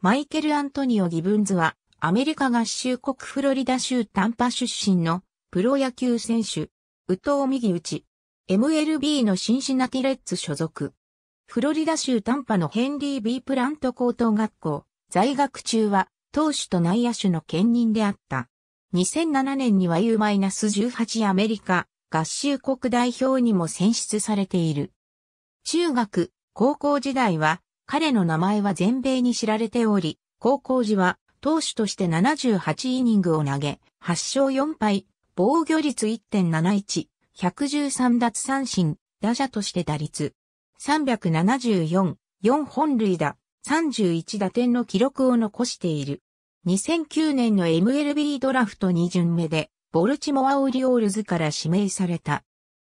マイケル・アントニオ・ギブンズは、アメリカ合衆国フロリダ州タンパ出身のプロ野球選手、宇藤右内、MLB のシンシナティレッツ所属。フロリダ州タンパのヘンリー・ B・ プラント高等学校、在学中は、投手と内野手の兼任であった。2007年には U-18 アメリカ合衆国代表にも選出されている。中学、高校時代は彼の名前は全米に知られており、高校時は投手として78イニングを投げ、8勝4敗、防御率1.71、113奪三振、打者として打率374、4本塁打、31打点の記録を残している。2009年の MLB ドラフト2巡目で、ボルチモア・オリオールズから指名された。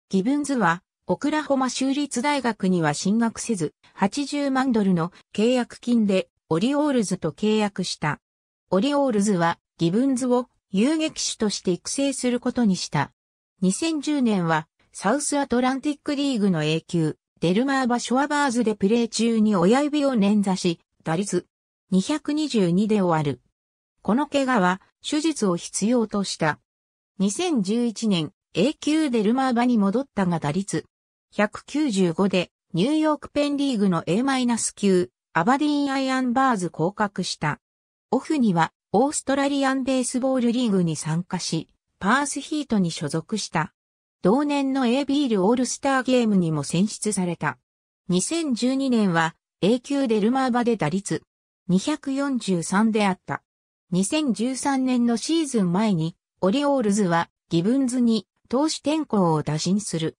ギブンズは、オクラホマ州立大学には進学せず、80万ドルの契約金でオリオールズと契約した。オリオールズはギブンズを遊撃手として育成することにした。2010年はサウスアトランティックリーグの永久、デルマーバ・ショアバーズでプレー中に親指を捻挫し、打率222で終わる。この怪我は手術を必要とした。2011年、永久デルマーバに戻ったが打率195でニューヨークペンリーグの A- 9アバディーン・アイアンバーズ降格した。オフにはオーストラリアンベースボールリーグに参加し、パースヒートに所属した。同年の A ビールオールスターゲームにも選出された。2012年は A 級デルマーバで打率243であった。2013年のシーズン前にオリオールズはギブンズに投手転向を打診する。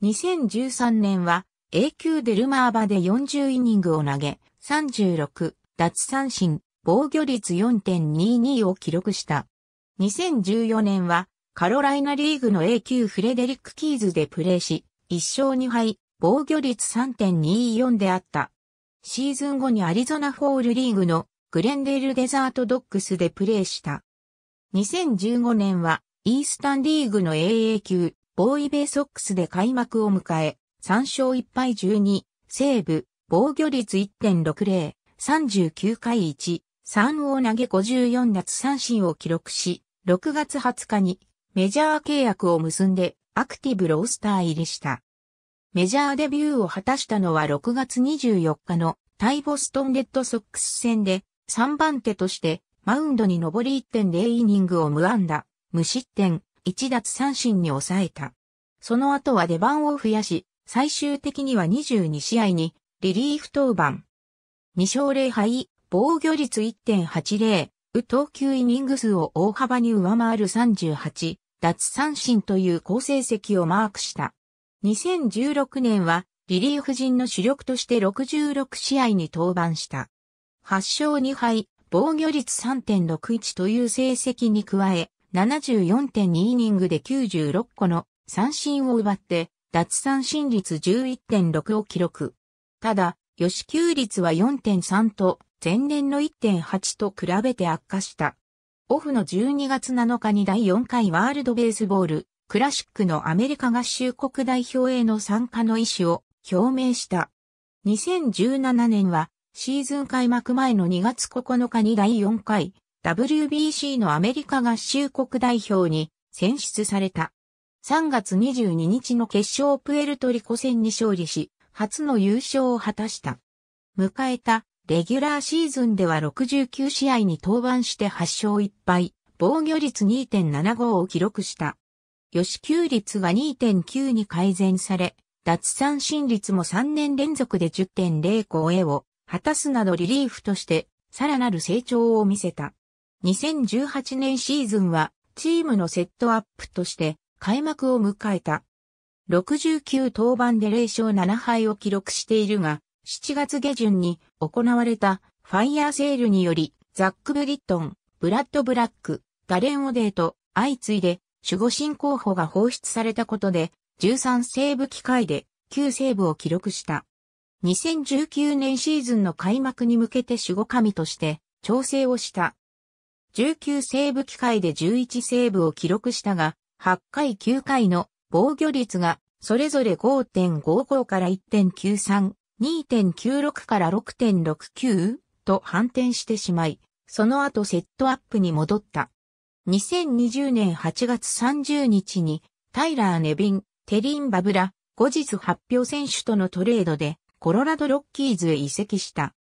2013年は A 級デルマーバで40イニングを投げ、36、奪三振、防御率4.22を記録した。2014年はカロライナリーグの A 級フレデリック・キーズでプレーし、1勝2敗、防御率3.24であった。シーズン後にアリゾナフォールリーグのグレンデールデザートドックスでプレーした。2015年はイースタンリーグの AA 級ボーイベイソックスで開幕を迎え、3勝1敗12、セーブ、防御率1.60、39回1、3を投げ54奪三振を記録し、6月20日にメジャー契約を結んでアクティブロースター入りした。メジャーデビューを果たしたのは6月24日のタイボストンレッドソックス戦で3番手としてマウンドに上り1.0イニングを無安打、無失点、1奪三振に抑えた。その後は出番を増やし、最終的には22試合にリリーフ登板。2勝0敗、防御率1.80、う投球イニング数を大幅に上回る38、奪三振という好成績をマークした。2016年はリリーフ陣の主力として66試合に登板した。8勝2敗、防御率3.61という成績に加え、74.2イニングで96個の三振を奪って、奪三振率11.6を記録。ただ、吉球率は4.3と、前年の1.8と比べて悪化した。オフの12月7日に第4回ワールドベースボール、クラシックのアメリカ合衆国代表への参加の意思を表明した。2017年は、シーズン開幕前の2月9日に第4回 WBC のアメリカ合衆国代表に選出された。3月22日の決勝プエルトリコ戦に勝利し、初の優勝を果たした。迎えたレギュラーシーズンでは69試合に登板して8勝1敗、防御率2.75を記録した。吉球率が2.9に改善され、脱三振率も3年連続で10.0 5へを果たすなどリリーフとしてさらなる成長を見せた。2018年シーズンはチームのセットアップとして開幕を迎えた。69登板で0勝7敗を記録しているが、7月下旬に行われたファイヤーセールにより、ザック・ブリットン、ブラッド・ブラック、ガレン・オデーと相次いで守護神候補が放出されたことで、13セーブ機会で9セーブを記録した。2019年シーズンの開幕に向けて守護神として調整をした。19セーブ機会で11セーブを記録したが、8回9回の防御率がそれぞれ5.55から1.93、2.96から6.69と反転してしまい、その後セットアップに戻った。2020年8月30日にタイラー・ネビン、テリン・バブラ、後日発表選手とのトレードでコロラド・ロッキーズへ移籍した。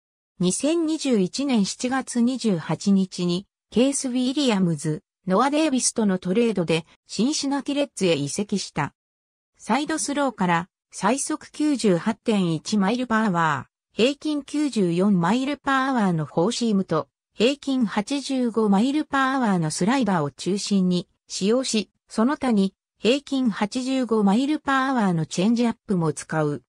2021年7月28日にケース・ウィリアムズ、ノア・デイビスとのトレードでシンシナティレッツへ移籍した。サイドスローから最速98.1マイルパーワー、平均94マイルパーワーのフォーシームと平均85マイルパーワーのスライダーを中心に使用し、その他に平均85マイルパーワーのチェンジアップも使う。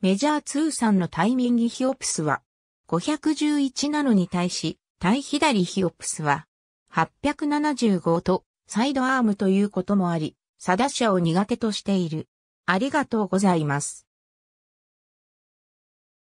メジャー通算のタイミングヒオプスは511なのに対し対左ヒオプスは、875とサイドアームということもあり、サダ社を苦手としている。ありがとうございます。